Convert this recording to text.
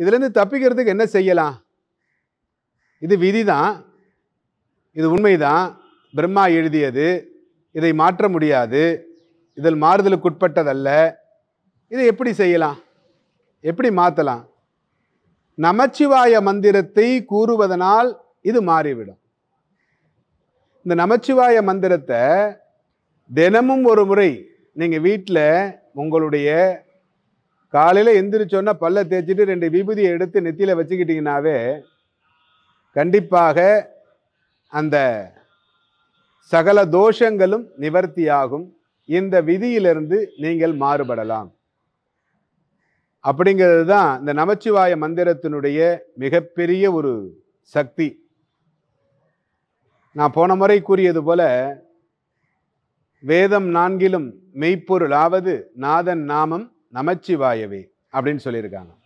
இதுலேருந்து தப்பிக்கிறதுக்கு என்ன செய்யலாம் இது விதி தான் இது உண்மைதான் பிரம்மா எழுதியது இதை மாற்ற முடியாது இதில் மாறுதலுக்குட்பட்டதல்ல இதை எப்படி செய்யலாம் எப்படி மாற்றலாம் நமச்சிவாய மந்திரத்தை கூறுவதனால் இது மாறிவிடும் இந்த நமச்சிவாய மந்திரத்தை தினமும் ஒரு முறை நீங்கள் வீட்டில் உங்களுடைய காலையில் எந்திரிச்சோன்னா பல்ல தேய்ச்சிட்டு ரெண்டு விபூதியை எடுத்து நெத்தியில் வச்சுக்கிட்டிங்கனாவே கண்டிப்பாக அந்த சகல தோஷங்களும் நிவர்த்தியாகும் இந்த விதியிலிருந்து நீங்கள் மாறுபடலாம் அப்படிங்கிறது தான் இந்த நமச்சிவாய மந்திரத்தினுடைய மிகப்பெரிய ஒரு சக்தி நான் போன முறை கூறியது போல வேதம் நான்கிலும் மெய்ப்பொருளாவது நாதன் நாமம் நமச்சிவாயவே அப்படின்னு சொல்லியிருக்காங்க